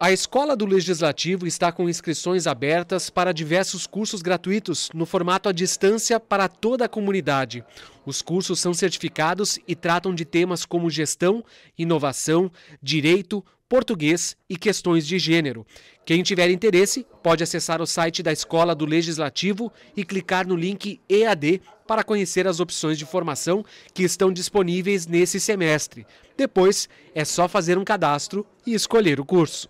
A Escola do Legislativo está com inscrições abertas para diversos cursos gratuitos no formato à distância para toda a comunidade. Os cursos são certificados e tratam de temas como gestão, inovação, direito, português e questões de gênero. Quem tiver interesse pode acessar o site da Escola do Legislativo e clicar no link EAD para conhecer as opções de formação que estão disponíveis nesse semestre. Depois é só fazer um cadastro e escolher o curso.